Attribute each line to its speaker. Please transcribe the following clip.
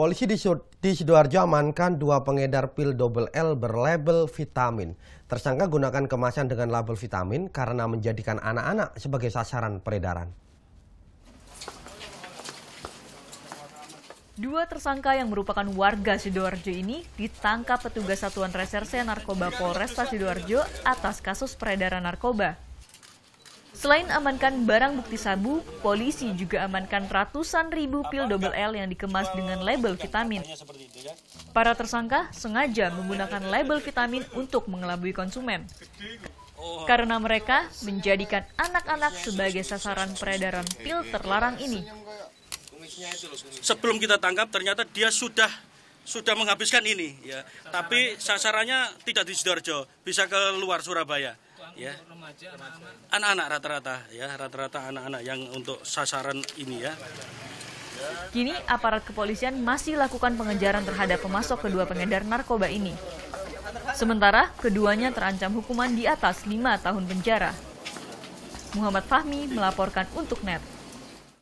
Speaker 1: Polisi di, di Sidoarjo amankan dua pengedar pil double L berlabel vitamin. Tersangka gunakan kemasan dengan label vitamin karena menjadikan anak-anak sebagai sasaran peredaran.
Speaker 2: Dua tersangka yang merupakan warga Sidoarjo ini ditangkap petugas Satuan Reserse Narkoba Polresta Sidoarjo atas kasus peredaran narkoba. Selain amankan barang bukti sabu, polisi juga amankan ratusan ribu pil double L yang dikemas dengan label vitamin. Ya? Para tersangka sengaja menggunakan label vitamin untuk mengelabui konsumen. Oh. Karena mereka menjadikan anak-anak sebagai sasaran peredaran pil terlarang ini.
Speaker 3: Sebelum kita tangkap, ternyata dia sudah sudah menghabiskan ini, ya. Tapi sasarannya tidak di Sidoarjo, bisa keluar Surabaya ya anak-anak rata-rata ya rata-rata anak-anak yang untuk sasaran ini ya
Speaker 2: Kini aparat kepolisian masih lakukan pengejaran terhadap pemasok kedua pengedar narkoba ini. Sementara keduanya terancam hukuman di atas lima tahun penjara. Muhammad Fahmi melaporkan untuk NET.